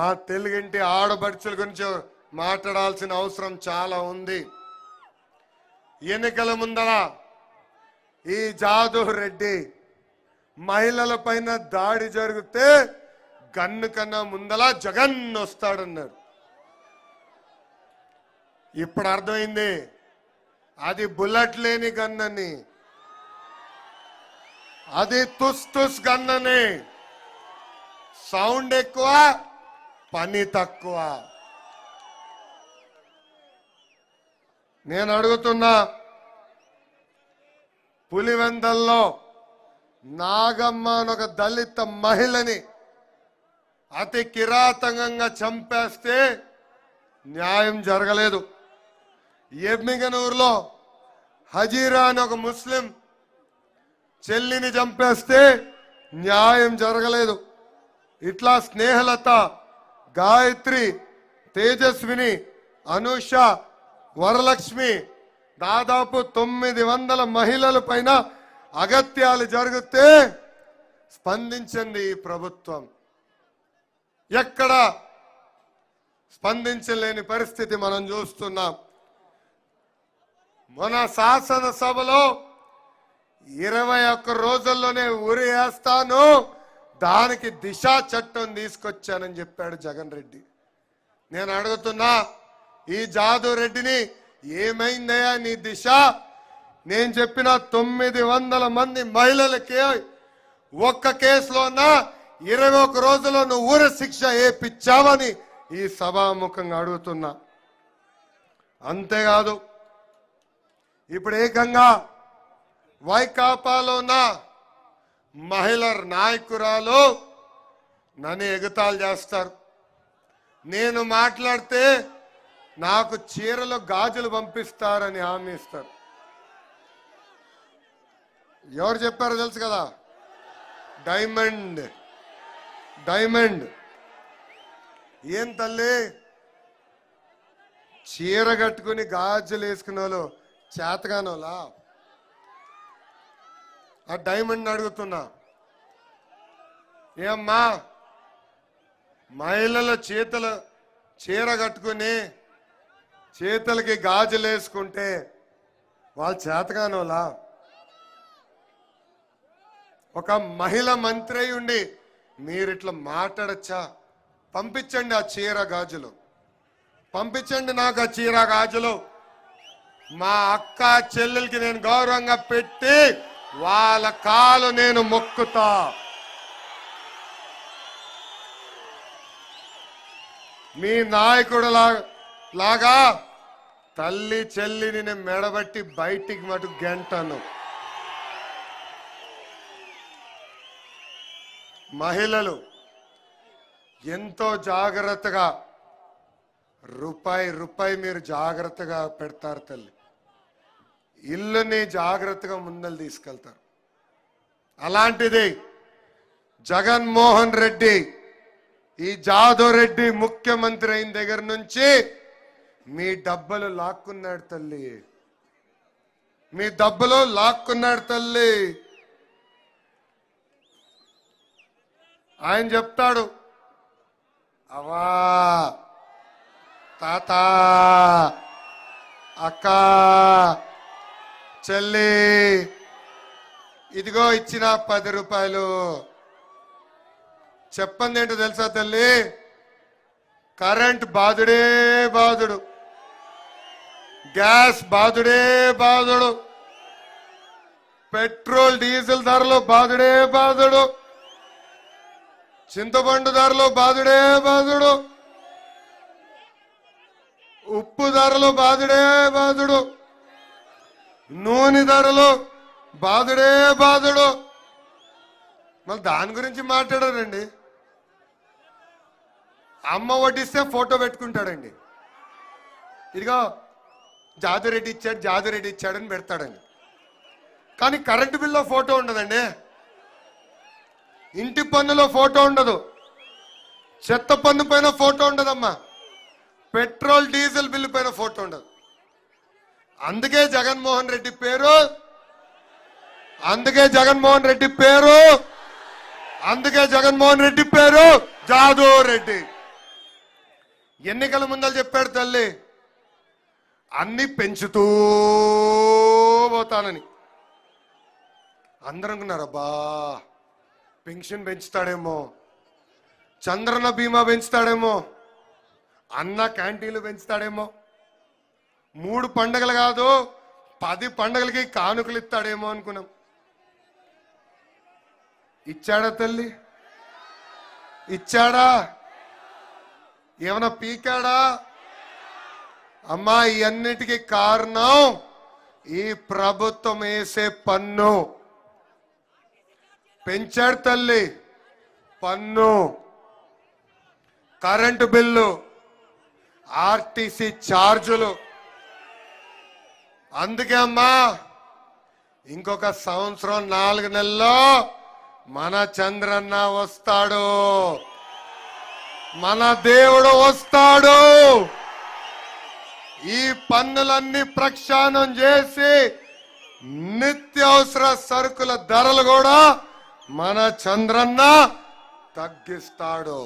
మా తెలుగింటి ఆడబడుచుల గురించి మాట్లాడాల్సిన అవసరం చాలా ఉంది ఎన్నికల ముందర ఈ జాదవ్ రెడ్డి మహిళల పైన దాడి జరిగితే గన్ను కన్నా ముందల జగన్ వస్తాడన్నారు ఇప్పుడు అర్థమైంది అది బుల్లెట్ లేని గన్నని అది తుస్ తుస్ గన్నని సౌండ్ ఎక్కువ పని తక్కువ నేను అడుగుతున్నా పులివెందల్లో నాగమ్మ అని ఒక దళిత మహిళని అతి కిరాతకంగా చంపేస్తే న్యాయం జరగలేదు ఎమ్మిగనూరులో హజీరా అని ఒక ముస్లిం చెల్లిని చంపేస్తే న్యాయం జరగలేదు ఇట్లా స్నేహలత గాయత్రి తేజస్విని అనుష వరలక్ష్మి దాదాపు తొమ్మిది వందల మహిళల పైన అగత్యాలు జరిగితే స్పందించింది ఈ ప్రభుత్వం ఎక్కడ స్పందించలేని పరిస్థితి మనం చూస్తున్నాం మన శాసనసభలో ఇరవై ఒక్క రోజుల్లోనే ఉరి వేస్తాను దానికి దిశా చట్టం తీసుకొచ్చానని చెప్పాడు జగన్ రెడ్డి నేను అడుగుతున్నా ఈ జాదవ్ రెడ్డిని ఏమైందయ్యా నీ దిశ నేను చెప్పిన తొమ్మిది వందల మంది మహిళలకి ఒక్క కేసులోనా ఇరవై ఒక రోజులో నువ్వు ఊర శిక్ష ఏపిచ్చావని ఈ సభాముఖంగా అడుగుతున్నా అంతేకాదు ఇప్పుడు ఏకంగా వైకాపాలో ఉన్న మహిళ నాయకురాలు నన్ను ఎగతాలు చేస్తారు నేను మాట్లాడితే నాకు చీరలో గాజులు పంపిస్తారని హామీ ఇస్తారు ఎవరు చెప్పారో తెలుసు కదా డైమండ్ డైమండ్ ఏం తల్లి చీర కట్టుకుని గాజులు వేసుకున్న వాళ్ళు చేతగానోలా ఆ డైమండ్ అడుగుతున్నా ఏమ్మా మహిళల చేతలు చీర కట్టుకుని చేతులకి గాజులు వేసుకుంటే వాళ్ళు చేతగానోలా ఒక మహిళ మంత్రి ఉండి మీరు ఇట్లా మాట్లాడచ్చా పంపించండి ఆ చీర గాజులు పంపించండి నాకు ఆ చీర గాజులు మా అక్క చెల్లెలకి నేను గౌరవంగా పెట్టి వాళ్ళ కాలు నేను మొక్కుతా మీ నాయకుడు లాగా తల్లి చెల్లిని నేను మెడబట్టి బయటికి మటు గెంటను మహిళలు ఎంతో జాగ్రత్తగా రూపాయి రూపాయి మీరు జాగ్రత్తగా పెడతారు తల్లి ఇల్లుని జాగ్రత్తగా ముందలు తీసుకెళ్తారు అలాంటిది జగన్మోహన్ రెడ్డి ఈ జాదవ్ రెడ్డి ముఖ్యమంత్రి అయిన దగ్గర నుంచి మీ డబ్బులు లాక్కున్నాడు తల్లి మీ డబ్బులు లాక్కున్నాడు తల్లి ఆయన చెప్తాడు అవా తాత అక్క చెల్లి ఇదిగో ఇచ్చిన పది రూపాయలు చెప్పంది ఏంటో తెలుసా తల్లి కరెంట్ బాధుడే బాధుడు గ్యాస్ బాధుడే బాధుడు పెట్రోల్ డీజిల్ ధరలు బాధుడే బాధుడు చింతపండు ధరలు బాధుడే బాధుడు ఉప్పు ధరలు బాధుడే బాధుడు నూనె ధరలు బాధుడే బాధుడు మళ్ళీ దాని గురించి మాట్లాడారండి అమ్మ వడ్డిస్తే ఫోటో పెట్టుకుంటాడండి ఇదిగో జాదురెడ్డి ఇచ్చాడు జాదురెడ్డి ఇచ్చాడని పెడతాడండి కానీ కరెంటు బిల్లో ఫోటో ఉండదండి ఇంటి పన్నులో ఫోటో ఉండదు చెత్త పన్ను పైన ఫోటో ఉండదమ్మా పెట్రోల్ డీజిల్ బిల్లు పైన ఫోటో ఉండదు అందుకే జగన్మోహన్ రెడ్డి పేరు అందుకే జగన్మోహన్ రెడ్డి పేరు అందుకే జగన్మోహన్ రెడ్డి పేరు జాదో రెడ్డి ఎన్నికల ముందలు చెప్పాడు తల్లి అన్ని పెంచుతూ పోతానని అందరూ అనుకున్నారబ్బా పెన్షన్ పెంచుతాడేమో చంద్రన బీమా పెంచుతాడేమో అన్న క్యాంటీన్లు పెంచుతాడేమో మూడు పండగలు కాదు పది పండగలకి కానుకలు ఇస్తాడేమో అనుకున్నాం ఇచ్చాడా తల్లి ఇచ్చాడా ఏమైనా పీకాడా అమ్మా ఇవన్నిటికి కారణం ఈ ప్రభుత్వం వేసే పన్ను పెంచాడు తల్లి పన్ను కరెంటు బిల్లు ఆర్టీసీ ఛార్జులు అందుకే అమ్మా ఇంకొక సంవత్సరం నాలుగు నెలల్లో మన చంద్రన్న వస్తాడు మన దేవుడు వస్తాడు ఈ పన్నులన్నీ ప్రక్షాణం చేసి నిత్యావసర సరుకుల ధరలు కూడా మన చంద్రన్న తగ్గిస్తాడు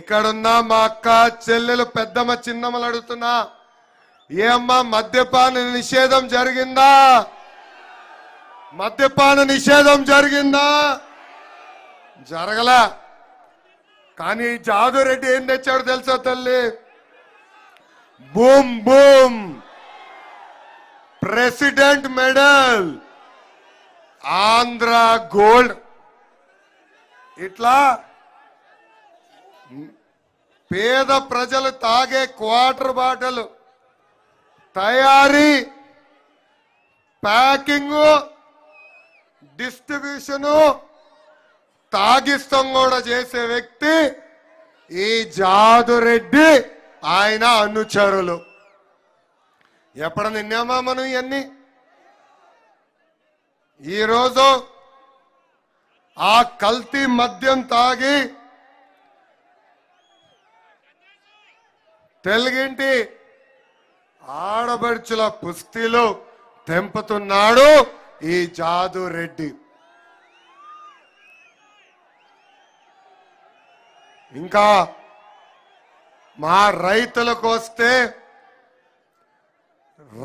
ఇక్కడున్నా మా అక్క చెల్లెలు పెద్దమ్మ చిన్నమ్మలు అడుగుతున్నా ఏమ్మా మద్యపాన నిషేధం జరిగిందా మద్యపాన నిషేధం జరిగిందా జరగలా కానీ జాదురెడ్డి ఏం తెచ్చాడు తెలుసా తల్లి boom boom president medal Andhra gold ఇట్లా పేద ప్రజలు తాగే క్వార్టర్ బాటలు తయారీ ప్యాకింగ్ డిస్ట్రిబ్యూషను తాగిస్తం కూడా చేసే వ్యక్తి ఈ జాదురెడ్డి ఆయన అనుచరులు ఎప్పుడు నిన్నామా మనం ఇవన్నీ ఈరోజు ఆ కల్తీ మద్యం తాగి తెలుగింటి ఆడబడుచుల కుస్తీలు తెంపుతున్నాడు ఈ జాదు రెడ్డి ఇంకా మా రైతులకు వస్తే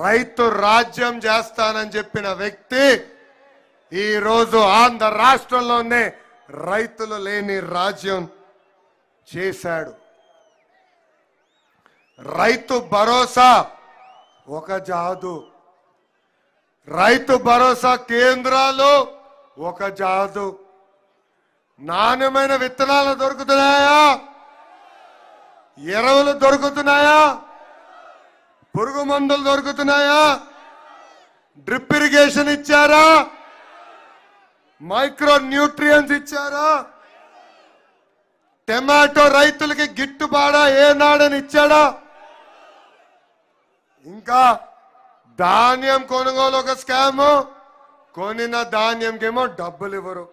రైతు రాజ్యం చేస్తానని చెప్పిన వ్యక్తి ఈరోజు ఆంధ్ర రాష్ట్రంలోనే రైతులు లేని రాజ్యం చేశాడు రైతు భరోసా ఒక జాదు రైతు భరోసా కేంద్రాలు ఒక జాదు నాణ్యమైన విత్తనాలు దొరుకుతున్నాయా ఎరువులు దొరుకుతున్నాయా పురుగు మందులు దొరుకుతున్నాయా డ్రిప్ ఇరిగేషన్ ఇచ్చారా మైక్రో న్యూట్రియన్స్ ఇచ్చారా టమాటో రైతులకి గిట్టుబాడా ఏనాడని ఇచ్చాడా ఇంకా ధాన్యం కొనుగోలు ఒక స్కాము కొనిన ధాన్యంకేమో డబ్బులు ఇవ్వరు